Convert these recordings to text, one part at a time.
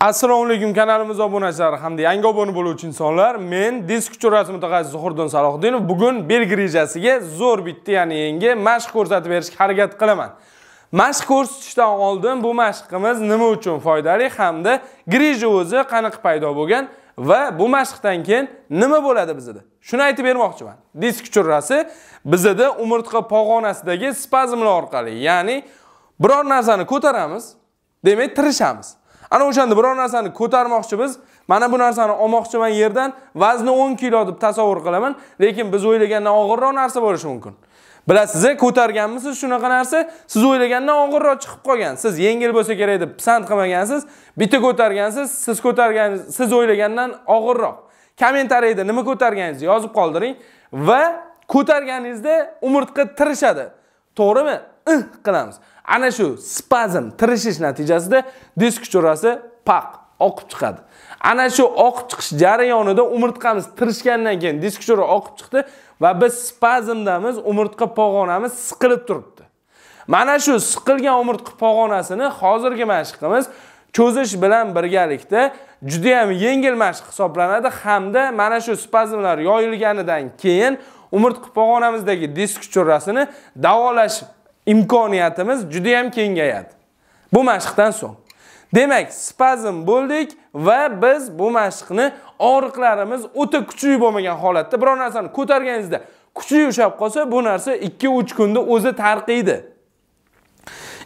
assalomu alaykum kanalimiz obunachilari hamda yangi obuna bo'luvchi insonlar men disk uchurasi mutaxassisi xurdon salohiddinov bugun belgi rejasiga zo'r bitta ya'ni yangi mashq ko'rsatib berishga harakat qilaman mashq ko'rsatishdan oldin bu mashqimiz nima uchun foydali hamda grija o'zi qanaqa paydo bo'lgan va bu mashqdan keyin nima bo'ladi bizda? shuni aytib bermoqchiman disk uchurasi bizda umurtqa pog'onasidagi spazmlar orqali ya'ni biror narsani ko'taramiz demak tirishamiz ana o'shanda biror narsani ko'tarmoqchi biz mana bu narsani olmoqchiman yerdan vazni 10 kilo deb tasavvur qilaman lekin biz o'ylagandan og'irroq narsa bo'lishi mumkin bilasiz ko'targanmisiz shunaqa narsa siz o'ylagandan og'irroq chiqib qolgan siz yengil bo'lsa kerak deb pisand qilmagansiz bitta ko'targansiz siz ko'targan siz o'ylagandan og'irroq kommentariyda nima ko'targaningizni yozib qoldiring va ko'targaningizda umurtqa tirishadi to'g'rimi ih qilamiz ana shu spazm tirishish natijasida disk cho'rasi paq oqib chiqadi ana shu oqib chiqish jarayonida umurtqamiz tirishgandan keyin disk cho'ri oqib chiqdi va biz spazmdamiz umurtqa pog'onamiz siqilib turibdi mana shu siqilgan umurtqa pog'onasini hozirgi mashqimiz cho'zish bilan birgalikda judayam yengil mashq hisoblanadi hamda mana shu spazmlar yoyilganidan keyin umurtqa pog'onamizdagi disk cho'rasini davolash imkoniyatimiz juda ham kengayadi bu mashqdan so'ng demak spazm bo'ldik va biz bu mashqni og'riqlarimiz o'ta kuchli bo'lmagan holatda biror narsani ko'targaningizda kuchli ushlab qolsa bu narsa 2-3 kunda o'zi tarqiydi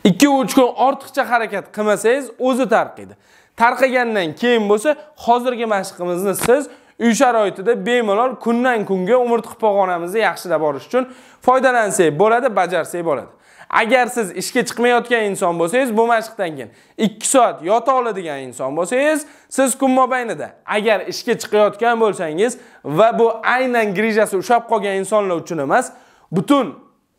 2-3 kun ortiqcha harakat qilmasangiz o'zi tarqiydi tarqagandan keyin bo'lsa hozirgi mashqimizni siz uy sharoitida bemalol kundan kunga umurtqa pog'onamizni yaxshilab borish uchun foydalansak bo'ladi bajarsak bo'ladi agar siz ishga chiqmayotgan inson bo'lsangiz bu mashqdan keyin 2 soat yota oladigan inson bo'lsangiz siz kun mobaynida agar ishga chiqayotgan bo'lsangiz va bu aynan grijasi ushlab qolgan insonlar uchun emas butun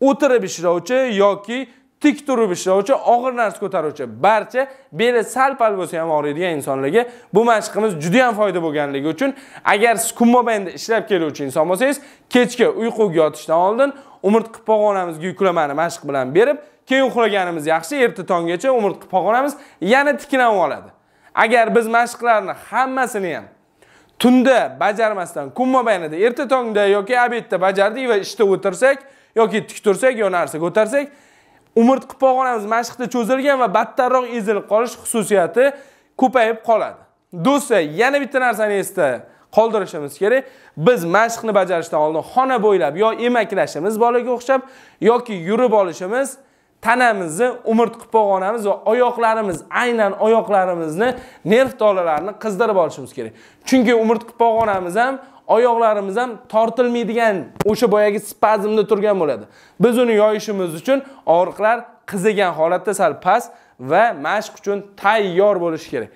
o'tirib ishlovchi yoki tik turib ishlovchi og'ir narsa ko'taruvchi barcha beli sal pal bo'lsa ham og'riydigan insonlarga bu mashqimiz juda ham foyda bo'lganligi uchun agar siz kun mobaynida ishlab keluvchi inson bo'lsangiz kechga uyquga yotishdan oldin umurtqa pog'onamizga yuklamani mashq bilan berib keyin uxlaganimiz yaxshi erta tonggacha umurtqa pog'onamiz yana tiklanib oladi agar biz mashqlarni hammasini ham tunda bajarmasdan kun mobaynida erta tongda yoki obedda bajardik va ishda o'tirsak yoki tik tursak yo narsa ko'tarsak umurtqib pog'onamiz mashqda cho'zilgan va battarroq ezilib qolish xususiyati ko'payib qoladi do'stlar yana bitta narsani esda qoldirishimiz kerak biz mashqni bajarishdan oldin xona bo'ylab yo emaklashimiz bolaga o'xshab yoki yurib olishimiz tanamizni umurtqib pog'onamiz va oyoqlarimiz aynan oyoqlarimizni nerv tolalarini qizdirib olishimiz kerak chunki umurtqib pog'onamiz ham oyoqlarimiz ham tortilmaydigan o'sha boyagi spazmda turgan bo'ladi biz uni yoyishimiz uchun og'riqlar qizigan holatda sal past va mashq uchun tayyor bo'lish kerak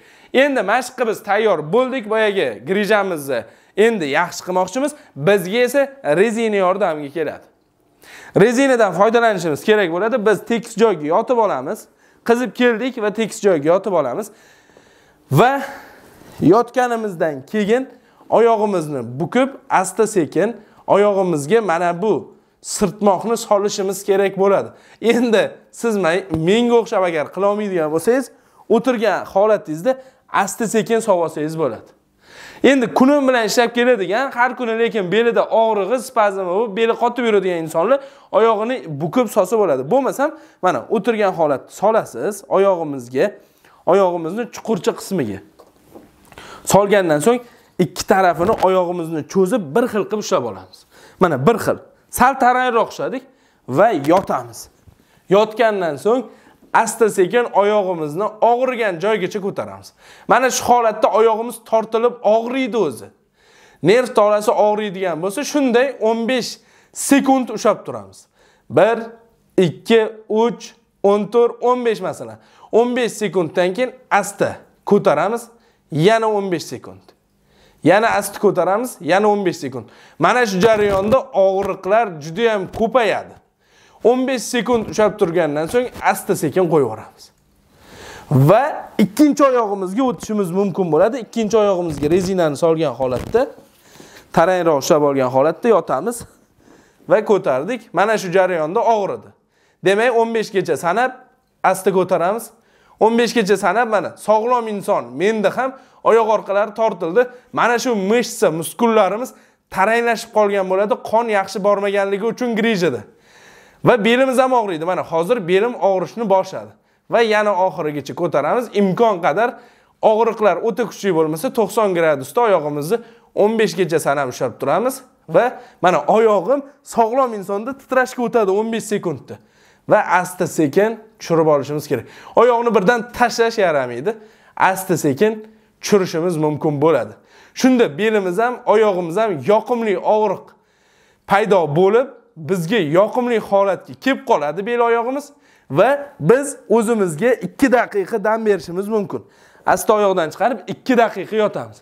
endi mashqqa biz tayyor bo'ldik boyagi grijamizni endi yaxshi qilmoqchimiz bizga esa rezina yordamiga keladi rezinadan foydalanishimiz kerak bo'ladi biz tekis joyga yotib olamiz qizib keldik va tekis joyga yotib olamiz va yotganimizdan keyin oyog'imizni bukib asta sekin oyog'imizga mana bu sirtmoqni solishimiz kerak bo'ladi endi siz menga o'xshab agar qilolmaydigan bo'lsangiz o'tirgan holatingizda asta sekin solvolsangiz bo'ladi endi kunim bilan ishlab keladigan har kuni lekin belida og'rig'i spazmi bo'lib beli qotib yuradigan insonlar oyog'ini bukib solsa bo'ladi bo'lmasam mana o'tirgan holatda solasiz oyog'imizga oyog'imizni chuqurcha qismiga solgandan so'ng ikki tarafini oyog'imizni cho'zib bir xil qilib ushlab olamiz mana bir xil sal tarangroq ushladik va yotamiz yotgandan so'ng asta sekin oyog'imizni og'rigan joygacha ko'taramiz mana shu holatda oyog'imiz tortilib og'riydi o'zi nerv tolasi og'riydigan bo'lsa shunday 15 sekund ushlab turamiz 1 2 3 14 15 masalan 15 sekunddan keyin asta ko'taramiz yana 15 sekund yana asti ko'taramiz yana 15 sekund mana shu jarayonda og'riqlar juda ham ko'payadi 15 sekund ushlab turgandan so'ng asta sekin qo'yib yuboramiz va ikkinchi oyog'imizga o'tishimiz mumkin bo'ladi ikkinchi oyog'imizga rezinani solgan holatda tarangroq ushlab olgan holatda yotamiz va ko'tardik mana shu jarayonda og'ridi demak 15 gacha sanab asta ko'taramiz 15 beshgacha sanab mana sog'lom inson menda ham oyoq orqalari tortildi mana shu mishsa muskullarimiz taranglashib qolgan bo'ladi qon yaxshi bormaganligi uchun grijada va belimiz ham og'riydi mana hozir belim og'rishni boshladi va yana oxirigacha ko'taramiz imkon qadar og'riqlar o'ta kuchli bo'lmasa 90 gradusda oyog'imizni 15 beshgacha sanab ushlab turamiz va mana oyog'im sog'lom insonda titrashga o'tadi 15 sekundda va asta sekin tushirib olishimiz kerak oyoqni birdan tashlash yaramaydi asta sekin tushirishimiz mumkin bo'ladi shunda belimiz ham oyog'imiz ham yoqimli og'riq paydo bo'lib bizga yoqimli holatga kelib qoladi bel oyog'imiz va biz o'zimizga 2 daqiqa dam berishimiz mumkin asta oyoqdan chiqarib 2 daqiqa yotamiz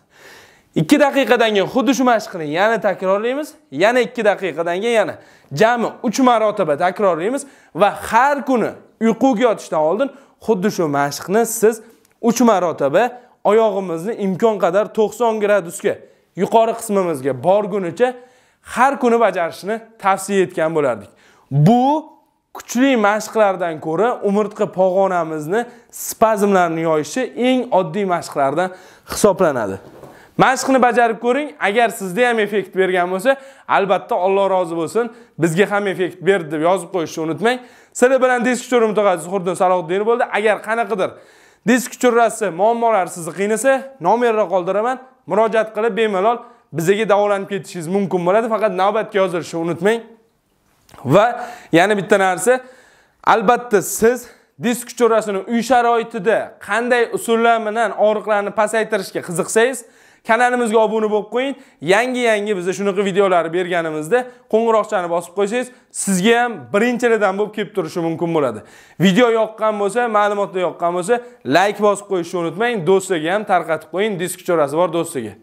2 daqiqadan keyin xuddi shu mashqni yana takrorlaymiz. Yana 2 daqiqadan keyin yana jami 3 marotaba takrorlaymiz va har kuni uyquga yotishdan oldin xuddi shu mashqni siz 3 marotaba oyog'imizni imkon qadar 90 gradusga yuqori qismimizga borgunicha har kuni bajarishni tavsiya etgan bo'lardik. Bu kuchli mashqlardan ko'ra umurtqa pog'onamizni spazmlarni yoyishi eng oddiy mashqlardan hisoblanadi. mashqni bajarib ko'ring agar sizda ham effekt bergan bo'lsa albatta Alloh rozi bo'lsin bizga ham effekt berdi deb yozib qo'yishni unutmang sizlar bilan diskutyor mutaxassis xurdin salohiddinov bo'ldi agar qanaqadir diskutyorrasi muammolar sizni qiynasa nomerni qoldiraman murojaat qilib bemalol bizaga davolanib ketishingiz mumkin bo'ladi faqat navbatga yozilishni unutmang va yana bitta narsa albatta siz disk kuchurasini uy sharoitida qanday usullar bilan og'riqlarni pasaytirishga qiziqsangiz kanalimizga obuna bo'lib qo'ying yangi yangi bizda shunaqa videolar berganimizda qo'ng'iroqchani bosib qo'ysangiz sizga ham birinchilardan bo'lib kelib turishi mumkin bo'ladi video yoqqan bo'lsa ma'lumotlar yoqqan bo'lsa layk bosib qo'yishni unutmang do'stlarga ham tarqatib qo'ying disk chorasi bor do'stlarga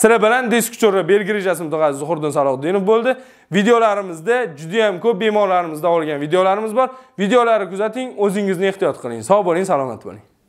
sizlar bilan disk chora belgi rejasi mutaxassisi Zuhriddin Salohiddinov bo'ldi. Videolarimizda juda ham ko'p bemorlarimizdan olgan videolarimiz bor. Videolarni kuzating, o'zingizni ehtiyot qiling. Sog' bo'ling, salomat bo'ling.